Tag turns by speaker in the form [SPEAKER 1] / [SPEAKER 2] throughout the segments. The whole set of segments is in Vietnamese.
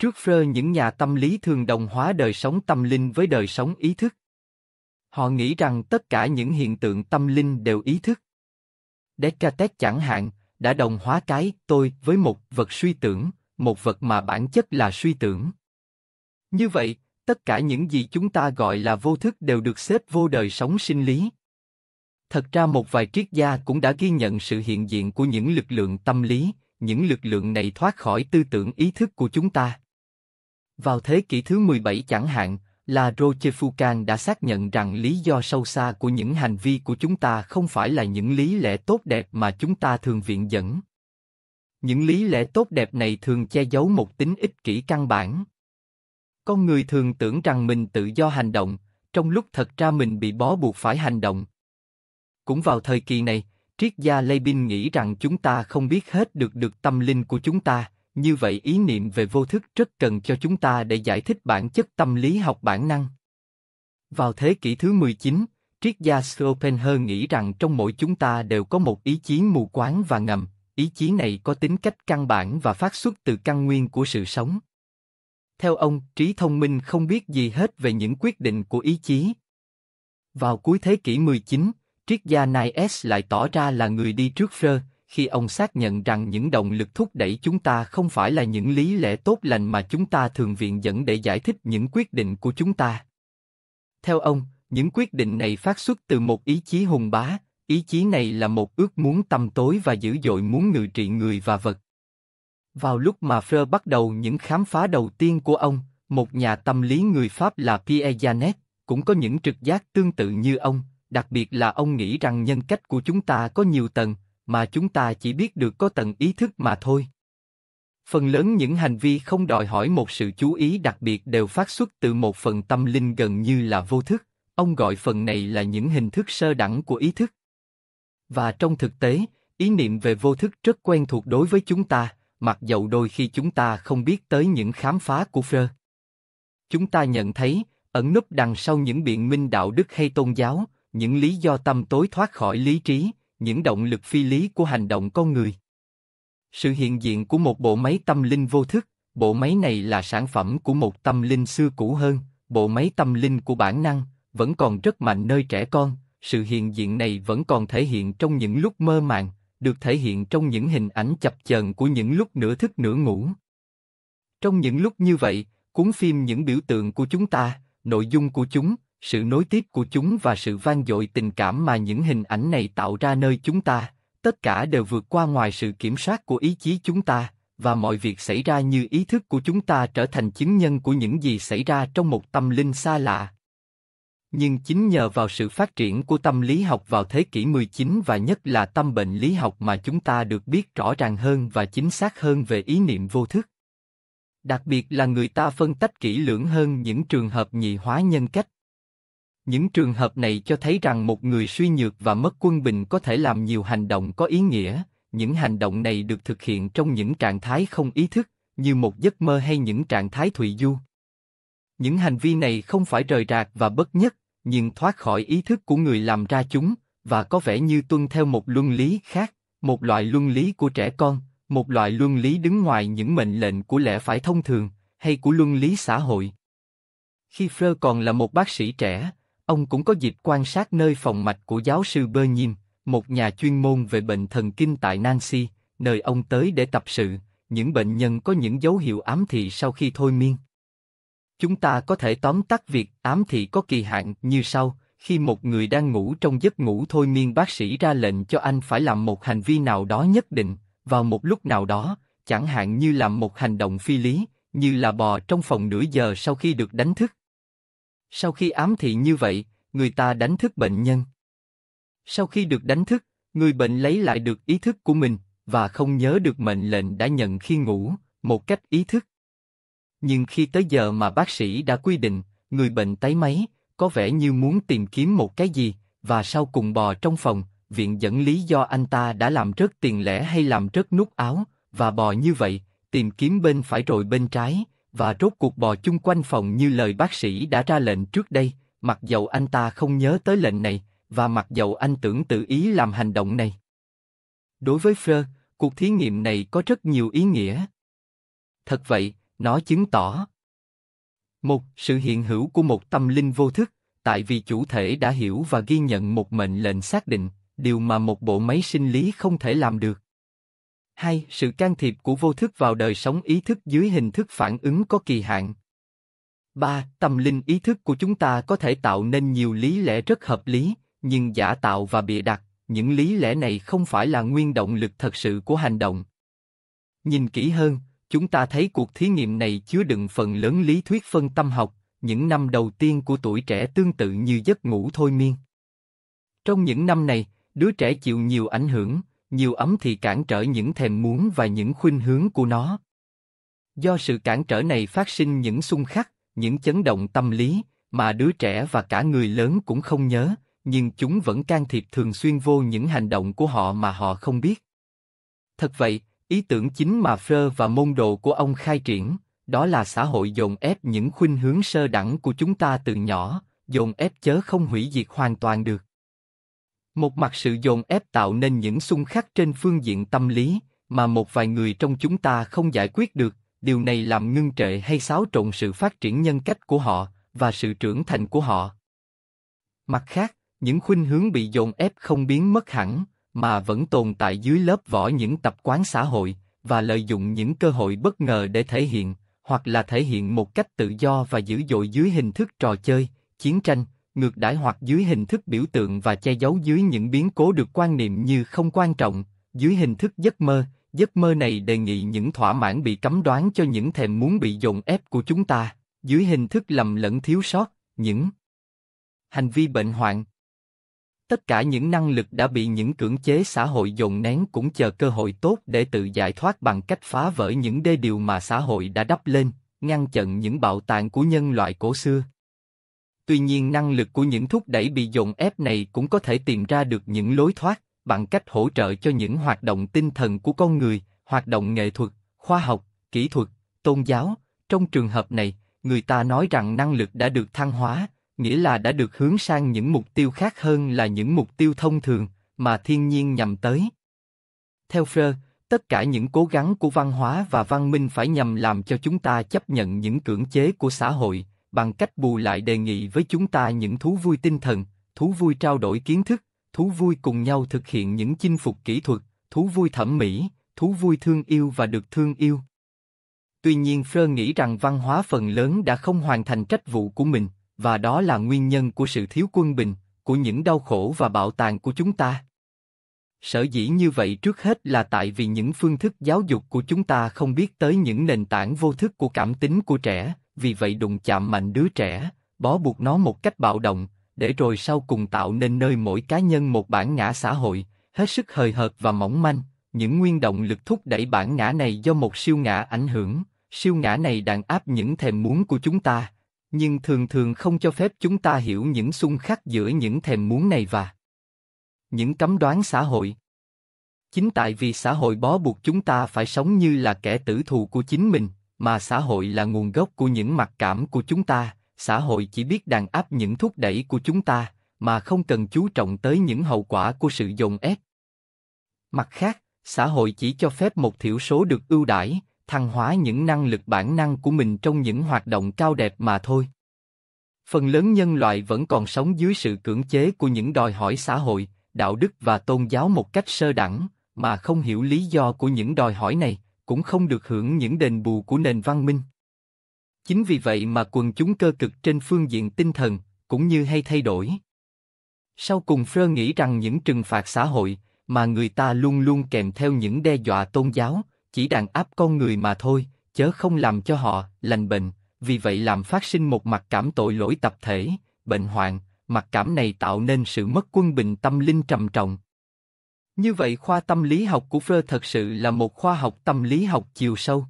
[SPEAKER 1] Trước Frơ những nhà tâm lý thường đồng hóa đời sống tâm linh với đời sống ý thức. Họ nghĩ rằng tất cả những hiện tượng tâm linh đều ý thức. Descartes chẳng hạn, đã đồng hóa cái tôi với một vật suy tưởng, một vật mà bản chất là suy tưởng. Như vậy, tất cả những gì chúng ta gọi là vô thức đều được xếp vô đời sống sinh lý. Thật ra một vài triết gia cũng đã ghi nhận sự hiện diện của những lực lượng tâm lý, những lực lượng này thoát khỏi tư tưởng ý thức của chúng ta. Vào thế kỷ thứ 17 chẳng hạn, là Roche Foucault đã xác nhận rằng lý do sâu xa của những hành vi của chúng ta không phải là những lý lẽ tốt đẹp mà chúng ta thường viện dẫn. Những lý lẽ tốt đẹp này thường che giấu một tính ích kỷ căn bản. Con người thường tưởng rằng mình tự do hành động, trong lúc thật ra mình bị bó buộc phải hành động. Cũng vào thời kỳ này, triết gia Leibniz nghĩ rằng chúng ta không biết hết được được tâm linh của chúng ta, như vậy ý niệm về vô thức rất cần cho chúng ta để giải thích bản chất tâm lý học bản năng. Vào thế kỷ thứ 19, triết gia Schopenhauer nghĩ rằng trong mỗi chúng ta đều có một ý chí mù quáng và ngầm, ý chí này có tính cách căn bản và phát xuất từ căn nguyên của sự sống. Theo ông, trí thông minh không biết gì hết về những quyết định của ý chí. Vào cuối thế kỷ 19, triết gia Nies lại tỏ ra là người đi trước Freud, khi ông xác nhận rằng những động lực thúc đẩy chúng ta không phải là những lý lẽ tốt lành mà chúng ta thường viện dẫn để giải thích những quyết định của chúng ta. Theo ông, những quyết định này phát xuất từ một ý chí hùng bá, ý chí này là một ước muốn tâm tối và dữ dội muốn ngự trị người và vật. Vào lúc mà Freud bắt đầu những khám phá đầu tiên của ông, một nhà tâm lý người Pháp là Pierre Janet cũng có những trực giác tương tự như ông, đặc biệt là ông nghĩ rằng nhân cách của chúng ta có nhiều tầng, mà chúng ta chỉ biết được có tận ý thức mà thôi. Phần lớn những hành vi không đòi hỏi một sự chú ý đặc biệt đều phát xuất từ một phần tâm linh gần như là vô thức, ông gọi phần này là những hình thức sơ đẳng của ý thức. Và trong thực tế, ý niệm về vô thức rất quen thuộc đối với chúng ta, mặc dầu đôi khi chúng ta không biết tới những khám phá của Freud. Chúng ta nhận thấy, ẩn núp đằng sau những biện minh đạo đức hay tôn giáo, những lý do tâm tối thoát khỏi lý trí, những động lực phi lý của hành động con người. Sự hiện diện của một bộ máy tâm linh vô thức, bộ máy này là sản phẩm của một tâm linh xưa cũ hơn, bộ máy tâm linh của bản năng, vẫn còn rất mạnh nơi trẻ con, sự hiện diện này vẫn còn thể hiện trong những lúc mơ màng, được thể hiện trong những hình ảnh chập chờn của những lúc nửa thức nửa ngủ. Trong những lúc như vậy, cuốn phim những biểu tượng của chúng ta, nội dung của chúng, sự nối tiếp của chúng và sự vang dội tình cảm mà những hình ảnh này tạo ra nơi chúng ta, tất cả đều vượt qua ngoài sự kiểm soát của ý chí chúng ta, và mọi việc xảy ra như ý thức của chúng ta trở thành chứng nhân của những gì xảy ra trong một tâm linh xa lạ. Nhưng chính nhờ vào sự phát triển của tâm lý học vào thế kỷ 19 và nhất là tâm bệnh lý học mà chúng ta được biết rõ ràng hơn và chính xác hơn về ý niệm vô thức. Đặc biệt là người ta phân tách kỹ lưỡng hơn những trường hợp nhị hóa nhân cách, những trường hợp này cho thấy rằng một người suy nhược và mất quân bình có thể làm nhiều hành động có ý nghĩa, những hành động này được thực hiện trong những trạng thái không ý thức, như một giấc mơ hay những trạng thái thụy du. Những hành vi này không phải rời rạc và bất nhất, nhưng thoát khỏi ý thức của người làm ra chúng, và có vẻ như tuân theo một luân lý khác, một loại luân lý của trẻ con, một loại luân lý đứng ngoài những mệnh lệnh của lẽ phải thông thường, hay của luân lý xã hội. Khi Freud còn là một bác sĩ trẻ, Ông cũng có dịp quan sát nơi phòng mạch của giáo sư Bơ Nhiêm, một nhà chuyên môn về bệnh thần kinh tại Nancy, nơi ông tới để tập sự. Những bệnh nhân có những dấu hiệu ám thị sau khi thôi miên. Chúng ta có thể tóm tắt việc ám thị có kỳ hạn như sau: khi một người đang ngủ trong giấc ngủ thôi miên bác sĩ ra lệnh cho anh phải làm một hành vi nào đó nhất định vào một lúc nào đó, chẳng hạn như làm một hành động phi lý, như là bò trong phòng nửa giờ sau khi được đánh thức, sau khi ám thị như vậy, người ta đánh thức bệnh nhân. Sau khi được đánh thức, người bệnh lấy lại được ý thức của mình và không nhớ được mệnh lệnh đã nhận khi ngủ, một cách ý thức. Nhưng khi tới giờ mà bác sĩ đã quy định, người bệnh tái máy, có vẻ như muốn tìm kiếm một cái gì và sau cùng bò trong phòng, viện dẫn lý do anh ta đã làm rớt tiền lẻ hay làm rớt nút áo và bò như vậy, tìm kiếm bên phải rồi bên trái, và rốt cuộc bò chung quanh phòng như lời bác sĩ đã ra lệnh trước đây, mặc dầu anh ta không nhớ tới lệnh này, và mặc dầu anh tưởng tự ý làm hành động này. Đối với Fleur, cuộc thí nghiệm này có rất nhiều ý nghĩa. Thật vậy, nó chứng tỏ một sự hiện hữu của một tâm linh vô thức, tại vì chủ thể đã hiểu và ghi nhận một mệnh lệnh xác định, điều mà một bộ máy sinh lý không thể làm được. 2. Sự can thiệp của vô thức vào đời sống ý thức dưới hình thức phản ứng có kỳ hạn. 3. Tâm linh ý thức của chúng ta có thể tạo nên nhiều lý lẽ rất hợp lý, nhưng giả tạo và bịa đặt, những lý lẽ này không phải là nguyên động lực thật sự của hành động. Nhìn kỹ hơn, chúng ta thấy cuộc thí nghiệm này chứa đựng phần lớn lý thuyết phân tâm học, những năm đầu tiên của tuổi trẻ tương tự như giấc ngủ thôi miên. Trong những năm này, đứa trẻ chịu nhiều ảnh hưởng, nhiều ấm thì cản trở những thèm muốn và những khuynh hướng của nó. Do sự cản trở này phát sinh những xung khắc, những chấn động tâm lý mà đứa trẻ và cả người lớn cũng không nhớ, nhưng chúng vẫn can thiệp thường xuyên vô những hành động của họ mà họ không biết. Thật vậy, ý tưởng chính mà Freud và môn đồ của ông khai triển, đó là xã hội dồn ép những khuynh hướng sơ đẳng của chúng ta từ nhỏ, dồn ép chớ không hủy diệt hoàn toàn được. Một mặt sự dồn ép tạo nên những xung khắc trên phương diện tâm lý, mà một vài người trong chúng ta không giải quyết được, điều này làm ngưng trệ hay xáo trộn sự phát triển nhân cách của họ và sự trưởng thành của họ. Mặt khác, những khuynh hướng bị dồn ép không biến mất hẳn, mà vẫn tồn tại dưới lớp vỏ những tập quán xã hội và lợi dụng những cơ hội bất ngờ để thể hiện, hoặc là thể hiện một cách tự do và dữ dội dưới hình thức trò chơi, chiến tranh, ngược đãi hoặc dưới hình thức biểu tượng và che giấu dưới những biến cố được quan niệm như không quan trọng, dưới hình thức giấc mơ, giấc mơ này đề nghị những thỏa mãn bị cấm đoán cho những thèm muốn bị dồn ép của chúng ta, dưới hình thức lầm lẫn thiếu sót, những hành vi bệnh hoạn. Tất cả những năng lực đã bị những cưỡng chế xã hội dồn nén cũng chờ cơ hội tốt để tự giải thoát bằng cách phá vỡ những đê điều mà xã hội đã đắp lên, ngăn chặn những bạo tàn của nhân loại cổ xưa. Tuy nhiên năng lực của những thúc đẩy bị dồn ép này cũng có thể tìm ra được những lối thoát bằng cách hỗ trợ cho những hoạt động tinh thần của con người, hoạt động nghệ thuật, khoa học, kỹ thuật, tôn giáo. Trong trường hợp này, người ta nói rằng năng lực đã được thăng hóa, nghĩa là đã được hướng sang những mục tiêu khác hơn là những mục tiêu thông thường mà thiên nhiên nhằm tới. Theo Freud, tất cả những cố gắng của văn hóa và văn minh phải nhằm làm cho chúng ta chấp nhận những cưỡng chế của xã hội, bằng cách bù lại đề nghị với chúng ta những thú vui tinh thần, thú vui trao đổi kiến thức, thú vui cùng nhau thực hiện những chinh phục kỹ thuật, thú vui thẩm mỹ, thú vui thương yêu và được thương yêu. Tuy nhiên Freud nghĩ rằng văn hóa phần lớn đã không hoàn thành trách vụ của mình, và đó là nguyên nhân của sự thiếu quân bình, của những đau khổ và bạo tàn của chúng ta. Sở dĩ như vậy trước hết là tại vì những phương thức giáo dục của chúng ta không biết tới những nền tảng vô thức của cảm tính của trẻ, vì vậy đụng chạm mạnh đứa trẻ, bó buộc nó một cách bạo động, để rồi sau cùng tạo nên nơi mỗi cá nhân một bản ngã xã hội, hết sức hời hợt và mỏng manh. Những nguyên động lực thúc đẩy bản ngã này do một siêu ngã ảnh hưởng, siêu ngã này đàn áp những thèm muốn của chúng ta, nhưng thường thường không cho phép chúng ta hiểu những xung khắc giữa những thèm muốn này và những cấm đoán xã hội. Chính tại vì xã hội bó buộc chúng ta phải sống như là kẻ tử thù của chính mình, mà xã hội là nguồn gốc của những mặc cảm của chúng ta xã hội chỉ biết đàn áp những thúc đẩy của chúng ta mà không cần chú trọng tới những hậu quả của sự dồn ép mặt khác xã hội chỉ cho phép một thiểu số được ưu đãi thăng hóa những năng lực bản năng của mình trong những hoạt động cao đẹp mà thôi phần lớn nhân loại vẫn còn sống dưới sự cưỡng chế của những đòi hỏi xã hội đạo đức và tôn giáo một cách sơ đẳng mà không hiểu lý do của những đòi hỏi này cũng không được hưởng những đền bù của nền văn minh. Chính vì vậy mà quần chúng cơ cực trên phương diện tinh thần cũng như hay thay đổi. Sau cùng Frơ nghĩ rằng những trừng phạt xã hội mà người ta luôn luôn kèm theo những đe dọa tôn giáo chỉ đàn áp con người mà thôi, chớ không làm cho họ lành bệnh. Vì vậy làm phát sinh một mặt cảm tội lỗi tập thể, bệnh hoạn, Mặt cảm này tạo nên sự mất quân bình tâm linh trầm trọng. Như vậy khoa tâm lý học của Freud thật sự là một khoa học tâm lý học chiều sâu.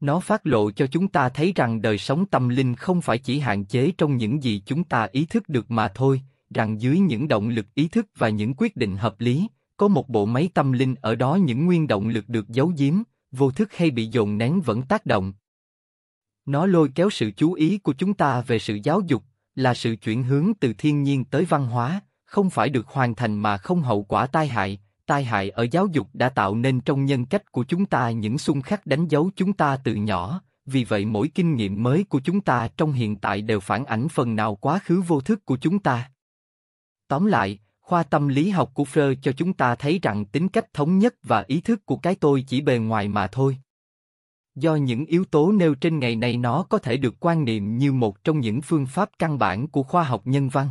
[SPEAKER 1] Nó phát lộ cho chúng ta thấy rằng đời sống tâm linh không phải chỉ hạn chế trong những gì chúng ta ý thức được mà thôi, rằng dưới những động lực ý thức và những quyết định hợp lý, có một bộ máy tâm linh ở đó những nguyên động lực được giấu giếm, vô thức hay bị dồn nén vẫn tác động. Nó lôi kéo sự chú ý của chúng ta về sự giáo dục, là sự chuyển hướng từ thiên nhiên tới văn hóa, không phải được hoàn thành mà không hậu quả tai hại, tai hại ở giáo dục đã tạo nên trong nhân cách của chúng ta những xung khắc đánh dấu chúng ta từ nhỏ, vì vậy mỗi kinh nghiệm mới của chúng ta trong hiện tại đều phản ảnh phần nào quá khứ vô thức của chúng ta. Tóm lại, khoa tâm lý học của Freud cho chúng ta thấy rằng tính cách thống nhất và ý thức của cái tôi chỉ bề ngoài mà thôi. Do những yếu tố nêu trên ngày nay nó có thể được quan niệm như một trong những phương pháp căn bản của khoa học nhân văn.